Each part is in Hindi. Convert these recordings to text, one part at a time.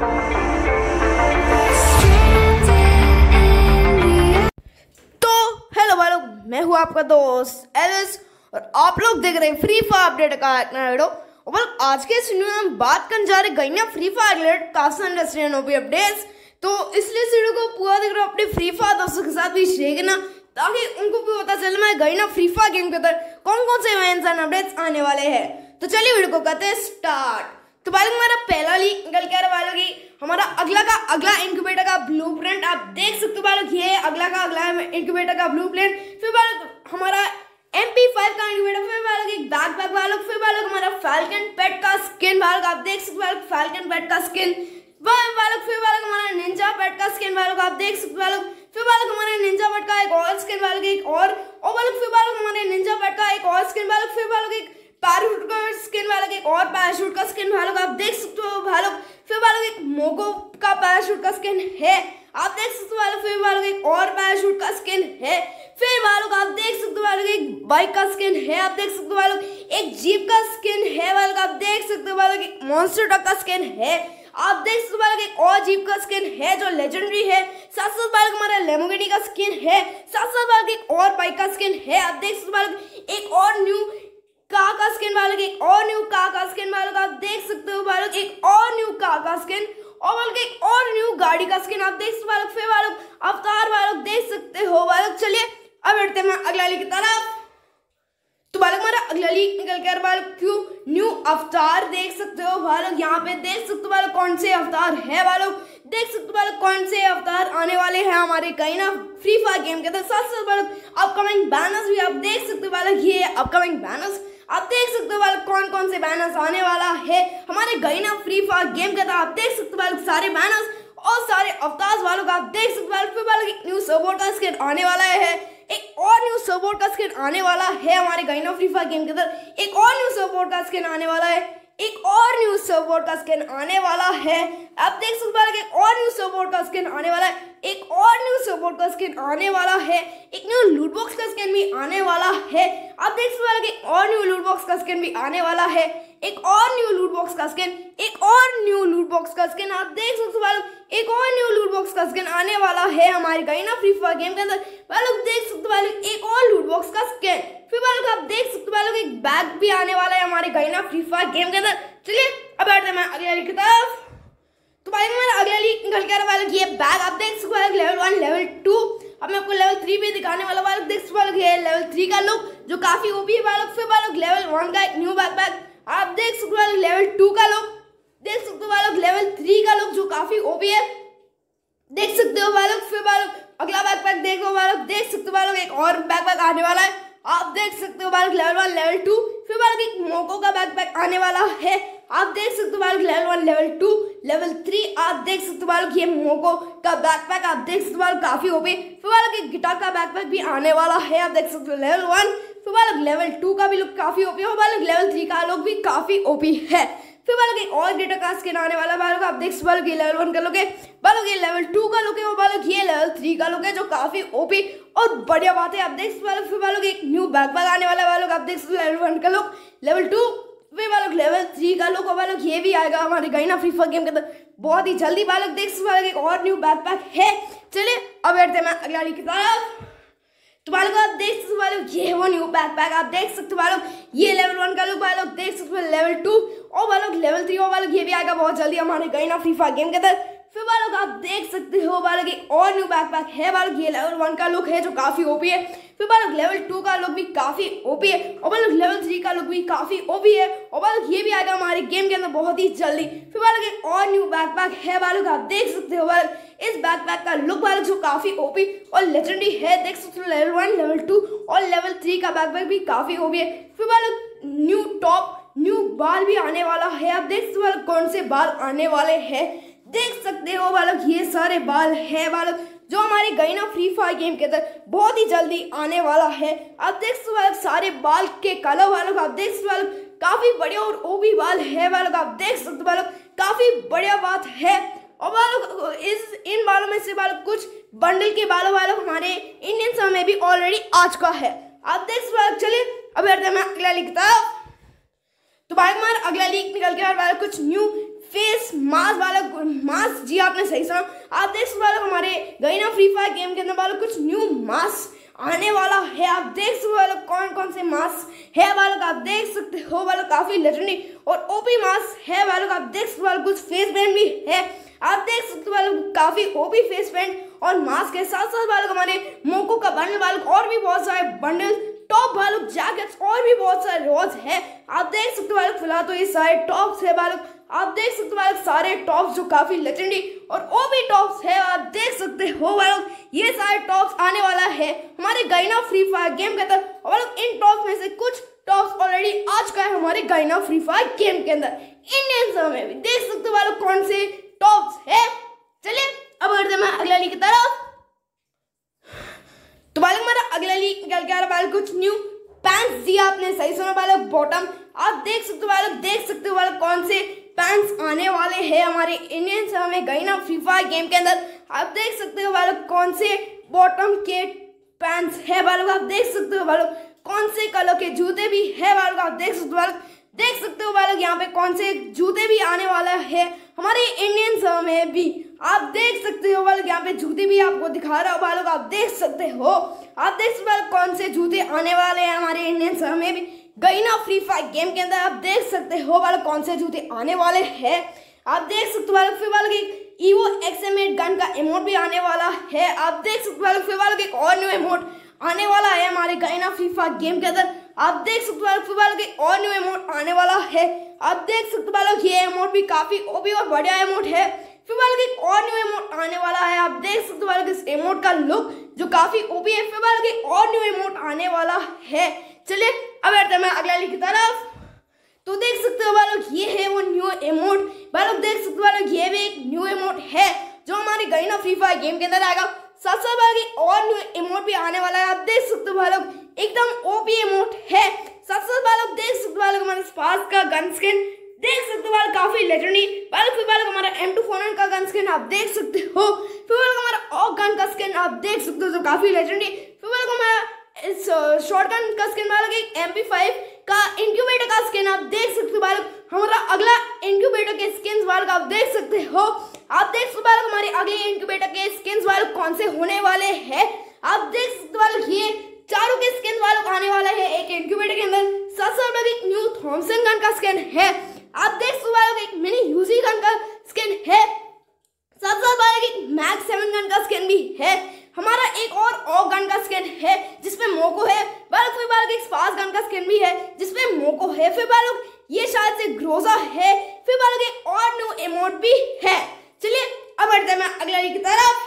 तो हेलो भाई लोग मैं हूँ आपका दोस्त एलिस और आप लोग देख रहे हैं फ्री फायर अपडेट का अपना वीडियो और आज के इस वीडियो में बात करने जा रहे गई ना फ्री फायर रिलेटेड काफी इंडस्ट्रियन ओपी अपडेट्स तो इसलिए इस वीडियो को पूरा देख रहे हो अपने फ्री फायर दोस्तों के साथ भी शेयर करना ताकि उनको भी पता चले मैं गई ना फ्री फायर गेम के अंदर कौन कौन से इवेंट्स एंड अपडेट्स आने वाले हैं तो चलिए वीडियो को कहते हैं स्टार्ट तो बालक हमारा पहला लीक निकल कर बालोगी हमारा अगला का अगला इंक्यूबेटर का ब्लूप्रिंट आप देख सकते हो बालक ये अगला का अगला इंक्यूबेटर का ब्लू फिर बालक हमारा एम का इंक्यूबेटर फिर बालक एक बैक बैक बालक फिर बालक हमारा फैल्कन पेट का स्किन बालक आप देख सकते हो बालक फैल्कन पेट का स्किन बालक फिर बालक हमारा निंजा पेट का स्किन बालक आप देख सकते हो बालक फिर बालक हमारे निंजा पेट का एक और स्किन बालक एक और और बालक फिर बालक हमारे निंजा पेट का एक और स्किन बालक फिर बालक एक पैराशूट का स्किन वाला एक और पैराशूट का स्किन वालों आप देख सकते हो भालों फिर वालों एक मोगो का पैराशूट का स्किन है आप देख सकते हो वालों फिर वालों एक और पैराशूट का स्किन है फिर वालों आप देख सकते हो वालों एक बाइक का स्किन है आप देख सकते हो वालों एक जीप का स्किन है वालों आप देख सकते हो वालों एक मॉन्स्टर ट्रक का स्किन है आप देख सकते हो एक और जीप का स्किन है जो लेजेंडरी है साथ साथ बालक हमारा लेमोगेनी का स्किन है साथ साथ बालक एक और बाइक का स्किन है आप देख सकते हो एक और न्यू काका स्किन भाई लोग एक और न्यू काका स्किन भाई लोग आप देख सकते हो बालक एक और न्यू काका स्किन और बालक एक और न्यू गाड़ी का स्किन आप देख सकते भाई लोग फिर बालक लोग अवतार बालक देख सकते हो बालक चलिए अब बैठते हैं अगला लीग की तरफ तो बालक मेरा अगला लीग निकल के बालक लोग क्यों न्यू अवतार देख सकते हो बालक यहाँ पे देख सकते हो बालक कौन से अवतार है बालक देख सकते हो बालक कौन से अवतार आने वाले हैं हमारे कहीं ना फ्री फायर गेम के अंदर साथ साथ बालक अपकमिंग बैनर्स भी आप देख सकते हो बालक ये अपकमिंग बैनर्स आप देख सकते हो वाले कौन कौन से बैनर्स आने वाला है हमारे गई ना फ्री फायर गेम का था आप देख सकते हो वाले सारे बैनर्स और सारे अवताज वालों का आप देख सकते हो फिर वाले न्यू सपोर्ट का स्किट आने वाला है एक और न्यू सपोर्ट का स्किन आने वाला है हमारे गई ना फ्री फायर गेम के अंदर एक और न्यू सपोर्ट का स्किन आने वाला है एक और न्यू सपोर्ट का स्किन आने वाला है अब देख सकते हैं एक और न्यू सपोर्ट का स्किन आने वाला है एक और न्यू सपोर्ट का स्किन आने वाला है एक न्यू लूट बॉक्स का स्किन भी आने वाला है अब देख सकते हैं एक और न्यू लूट बॉक्स का स्किन भी आने वाला है एक और न्यू लूट बॉक्स का स्किन एक और न्यू लूट बॉक्स का स्किन आप देख सकते हो हैं एक और न्यू लूट बॉक्स का स्किन आने वाला है हमारे गाइड ना फ्री फायर गेम के अंदर भाई देख सकते हो हैं एक और लूट बॉक्स का स्किन फिर भाई आप देख सकते हो लोग एक बैग भी आने वाला है हमारे ना फ्री फायर गेम के अंदर चलिए अब बैठते हैं मैं अगले की तरफ तो भाई मैं अगला लीक निकल कर वाला ये बैग आप देख सको लेवल वन लेवल टू अब मैं आपको लेवल थ्री पे दिखाने वाला बालक देख सको बालक ये लेवल थ्री का लुक जो काफ़ी ओपी है बालक फिर बालक लेवल वन का एक न्यू बैग बैग आप देख सको बालक लेवल टू का लुक देख सकते हो बालक लेवल थ्री का लुक जो काफ़ी ओपी है देख सकते हो बालक फिर बालक अगला बैग बैग देख लो वालों देख सकते हो बालक एक और बैग बैग आने वाला है आप देख सकते हो बालक लेवल वन लेवल टू फिर बालक एक मोको का बैग बैग आने वाला है आप देख सकते हो बालक level one level two level three आप देख सकते हो बालक ये मोको का बैकपैक आप देख सकते हो बालक काफ़ी ओपी फिर बालक एक गिटार का बैकपैक भी आने वाला है आप देख सकते हो लेवल वन फिर बालक लेवल टू का भी लुक काफ़ी ओपी है और बालक लेवल थ्री का लुक भी काफ़ी ओपी है फिर बालक एक और गिटार का स्किन आने वाला बालक आप देख सकते बालों के लेवल वन का लुक है बालक ये लेवल टू का लुक है और बालक ये लेवल थ्री का लुक है जो काफ़ी ओपी और बढ़िया बात है आप देख सकते बालों फिर बालों एक न्यू बैकपैक आने वाला बालक आप देख सकते लेवल वन का लुक लेवल टू वे बालक लेवल थ्री का लोग बालक ये भी आएगा हमारे गाइना फ्री फायर गेम के अंदर बहुत ही जल्दी बालक देख सकते एक और न्यू बैक पैक है चले अब बैठते मैं अगला की तरफ तुम्हारे तो आप देख सकते बालक ये वो न्यू बैक पैक आप देख सकते बालक ये लेवल वन का लोग बालक लेवल टू और वाला लेवल थ्री और वाला ये भी आएगा बहुत जल्दी हमारे गई ना फ्री गेम के अंदर फिर वाला आप देख सकते हो वाला की और न्यू बैक पैक है वाला ये लेवल वन का लुक है जो काफ़ी ओपी है फिर वाला लेवल टू का लुक भी काफ़ी ओपी है और वाला लेवल थ्री का लुक भी काफ़ी ओपी है और वाला ये भी आएगा हमारे गेम के अंदर बहुत ही जल्दी फिर वाला की और न्यू बैक पैक है वाला आप देख सकते हो वाला इस बैक पैक का लुक वाला जो काफ़ी ओपी और लेजेंडरी है देख सकते हो लेवल वन लेवल टू और लेवल थ्री का बैक पैक भी काफ़ी ओपी है फिर वाला न्यू टॉप न्यू बाल भी आने वाला है आप देख सकते हो कौन से बाल आने वाले हैं देख सकते हो बालक ये सारे बाल है बालक जो हमारे गईना फ्री फायर गेम के अंदर बहुत ही जल्दी आने वाला है आप देख सकते हो सारे बाल के कलर बालक आप देख सकते हो काफ़ी बढ़िया और वो भी बाल है बालक आप देख सकते हो लोग काफ़ी बढ़िया बात है और बालक इस इन बालों में से बालक कुछ बंडल के बालों वालों हमारे इंडियन समय भी ऑलरेडी आ चुका है आप देख सकते हो चलिए अब मैं अगला लिखता हूँ तो भाई कुमार अगला लीक निकल के और वाला कुछ न्यू फेस मास वाला मास जी आपने सही सुना आप देख सकते हो हमारे गई ना फ्री फायर गेम के अंदर वाला कुछ न्यू मास आने वाला है आप देख सकते हो कौन कौन से मास है वालों आप देख सकते हो वालों काफ़ी लजनी और ओपी मास है वालों आप देख सकते हो कुछ फेस पेंट भी है आप देख सकते हो काफ़ी ओपी फेस पेंट और मास्क के साथ साथ वालों हमारे मोको का बनने वालों और भी बहुत सारे बंडल टॉप वालों जा फ्रेंड्स और भी बहुत सारे रोज है आप देख सकते हो फिलहाल तो ये सारे टॉप्स है बालक आप देख सकते हो सारे टॉप्स जो काफ़ी लेजेंडी और वो भी टॉप्स है आप देख सकते हो बालक ये सारे टॉप्स आने वाला है हमारे गाइना फ्री फायर गेम के अंदर और इन टॉप्स में से कुछ टॉप्स ऑलरेडी आज का है हमारे गाइना फ्री फायर गेम के अंदर इंडियन समय में भी देख सकते हो कौन से टॉप्स है चलिए अब अगर मैं अगला लीग की तरफ तो बालक हमारा अगला लीग क्या क्या बालक कुछ न्यू पैंट्स दिया आपने सही सुना वाले बॉटम आप देख सकते हो वाले देख सकते हो वाले कौन से पैंट्स आने वाले हैं हमारे इंडियन से हमें गई ना फीफा गेम के अंदर आप देख सकते हो वाले कौन से बॉटम के पैंट्स है वालों आप देख सकते हो वालों कौन से कलर के जूते भी है वालों आप देख सकते हो वालों देख सकते हो वालों यहाँ पे कौन से जूते भी आने वाला है हमारे इंडियन में भी आप देख सकते हो बालक यहाँ पे जूते भी आपको दिखा रहा हो बालक आप देख सकते हो आप देख सकते बालक कौन से जूते आने वाले हैं हमारे इंडियन सर में भी गई ना फ्री फायर गेम के अंदर आप देख सकते हो बालक कौन से जूते आने वाले हैं आप देख सकते हो बालक फिर बालक ईवो एक्सएम एट गन का इमोट भी आने वाला है आप देख सकते हो बालक फिर बालक एक और न्यू इमोट आने वाला है हमारे गाइना फ्री फायर गेम के अंदर आप देख सकते हो फिर बालक एक और न्यू इमोट आने वाला है आप देख सकते हो बालक ये इमोट भी काफ़ी ओ और बढ़िया इमोट है फिलहाल एक और न्यू इमोट आने वाला है आप देख सकते हो इस इमोट का लुक जो काफी ओपी है फिलहाल एक और न्यू इमोट आने वाला है चलिए अब बढ़ते हैं अगला लिख तरफ तो देख सकते हो लोग ये है वो न्यू इमोट लोग देख सकते हो लोग ये भी एक न्यू इमोट है जो हमारे गरीना फ्री गेम के अंदर आएगा साथ साथ वाले और न्यू इमोट भी आने वाला है आप देख सकते हो लोग एकदम ओपी इमोट है साथ साथ लोग देख सकते हो लोग हमारे पास का गन स्किन देख सकते हो काफ़ी लेजेंडरी पहले फिलहाल हमारा M249 का गन स्किन आप देख सकते हो फिर फिलहाल हमारा ऑक गन का स्किन आप देख सकते हो जो काफ़ी लेजेंडरी फिर फिलहाल हमारा इस शॉटगन का स्किन वाला एम पी का इंक्यूबेटर का स्किन आप देख सकते हो बालक हमारा अगला इंक्यूबेटर के स्किन्स बालक आप देख सकते हो आप देख सकते हो बालक हमारे अगले इंक्यूबेटर के स्किन्स बालक कौन से होने वाले हैं आप देख सकते हो बालक ये चारों के स्किन वालों आने वाला है एक इंक्यूबेटर के अंदर सबसे साथ में भी न्यू थॉमसन गन का स्किन है से ग्रोजा है फिर बोलोगे और न्यू इमोट भी है चलिए अब बढ़ते हैं अगला लीग की तरफ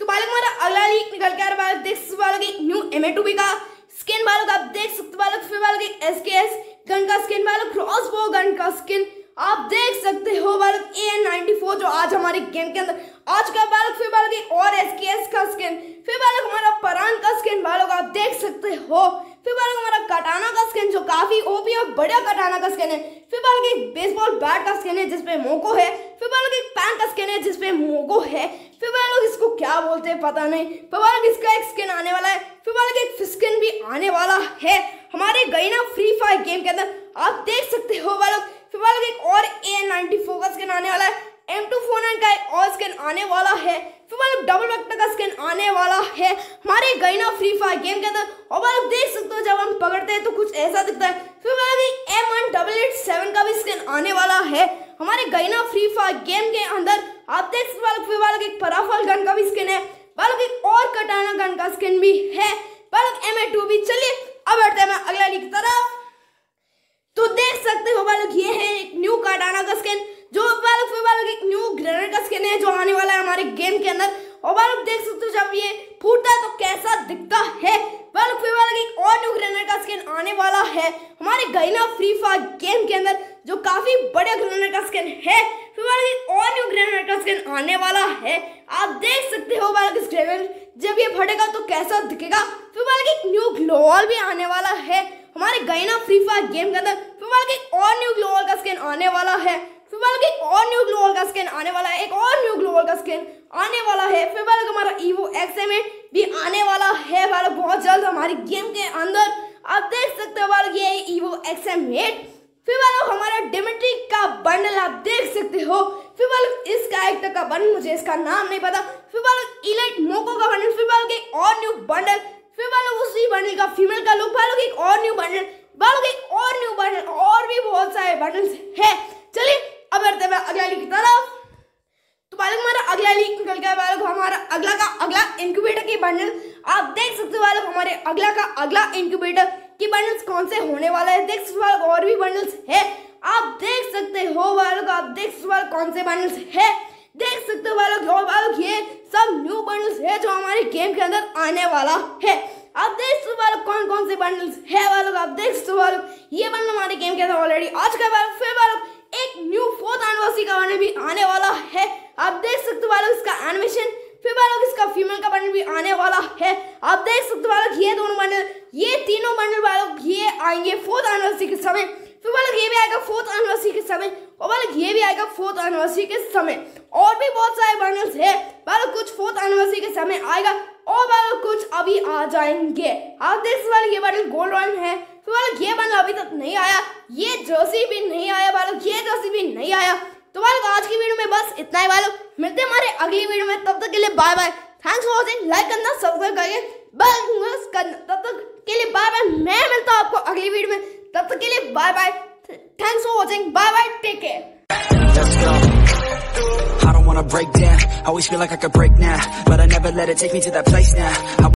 तो बालक हमारा अगला लीक निकल के आ रहा देख सकते बालक न्यू एम ए का स्किन बालक आप देख सकते बालक फिर बालक एस के एस गन का स्किन बालक क्रॉस बो गन का स्किन आप देख सकते हो बालक ए एन नाइनटी फोर जो आज हमारे गेम के अंदर आज का बालक फिर बालक एक और एस के एस का स्किन फिर बालक हमारा परान का स्किन बालक आप देख सकते हो फिर बार हमारा कटाना का स्किन जो काफ़ी ओपी और बढ़िया कटाना का स्किन है फिर बार एक बेसबॉल बैट का स्किन है जिसपे मोको है फिर बार एक पैन का स्किन है जिसपे मोको है फिर बार लोग इसको क्या बोलते हैं पता नहीं फिर बार इसका एक स्किन आने वाला है फिर बार एक स्किन भी आने वाला है हमारे गई ना फ्री फायर गेम के अंदर आप देख सकते हो वालों फिर बार एक और ए फोर का स्किन आने वाला है टू फोर नाइन का एक और स्किन आने वाला है फिर हमारे डबल वेक्टर का स्किन आने वाला है हमारे गईना फ्री फायर गेम के अंदर और आप देख सकते हो जब हम पकड़ते हैं तो कुछ ऐसा दिखता है फिर हमारे M one double eight seven का भी स्किन आने वाला है हमारे गईना फ्री फायर गेम के अंदर आप देख सकते हो फिर वालों एक पराफल गन का भी स्किन है वालों एक और कटाना गन का स्किन भी है वालों एम ए टू भी चलिए हमारे गेम के अंदर और भाई देख सकते हो जब ये फूटता है तो कैसा दिखता है आने वाला है हमारे गाइना फ्री फायर गेम के अंदर जो काफी बड़े ग्रेनेड का स्किन है फिर वाला एक और न्यू ग्रेनेड का स्किन आने वाला है आप देख सकते हो वाला ग्रेनेड जब ये फटेगा तो कैसा दिखेगा फिर वाला एक न्यू भी आने वाला है हमारे फ्री फायर गेम के अंदर फिर वाला एक और न्यू ग्लोवल का स्किन आने वाला है फिर वाला एक और न्यू ग्लोअल का स्किन आने वाला है एक और न्यू गेम आने वाला है फिर बार हमारा ईवो एक्सएम भी आने वाला है बार बहुत जल्द हमारी गेम के अंदर आप देख सकते हो बार ये ईवो एक्सएम फिर बार हमारा डिमेट्री का बंडल आप देख सकते हो फिर बार इस कैरेक्टर का बंडल मुझे इसका नाम नहीं पता फिर बार इलाइट मोको का बंडल फिर बार एक और न्यू बंडल फिर बार उसी बंडल का फीमेल का लुक बालक बंडल आप देख सकते हो लोग हमारे अगला का अगला इंक्यूबेटर की बंडल्स कौन से होने वाला है देख सकते हो और भी बंडल्स है आप देख सकते हो वालों आप देख सकते हो कौन से बंडल्स है देख सकते हो वालों जो वालों ये सब न्यू बंडल्स है जो हमारे गेम के अंदर आने वाला है आप देख सकते हो वालों कौन कौन से बंडल्स है वालों आप देख सकते हो वालों ये बंडल हमारे गेम के अंदर ऑलरेडी आज का बार फिर वालों एक न्यू फोर्थ एनिवर्सरी का बंडल भी आने वाला है आप देख सकते हो वालों इसका एनिमेशन फिर बालक इसका फीमेल का बंडल भी आने वाला है आप देख सकते बालक ये दोनों बंडल ये तीनों बंडल बालक ये आएंगे फोर्थ एनिवर्सरी के समय फिर बालक ये भी आएगा फोर्थ एनिवर्सरी के समय और बालक ये भी आएगा फोर्थ एनिवर्सरी के समय और भी बहुत सारे बंडल्स है बालक कुछ फोर्थ एनिवर्सरी के समय आएगा और बालक कुछ अभी आ जाएंगे आप देख सकते बालक ये बंडल गोल्ड वन है फिर बालक ये बंडल अभी तक नहीं आया ये जर्सी भी नहीं आया बालक ये जर्सी भी नहीं आया बस इतना ही बालो मिलते हमारे अगली वीडियो में तब तक के लिए bye bye thanks for watching like करना सब्सक्राइब करके बेल करना तब तक के लिए बाय बाय मैं मिलता हूँ आपको अगली वीडियो में तब तक के लिए bye bye thanks for watching bye bye take care I don't wanna break down I Always feel like I could break now But I never let it take me to that place now I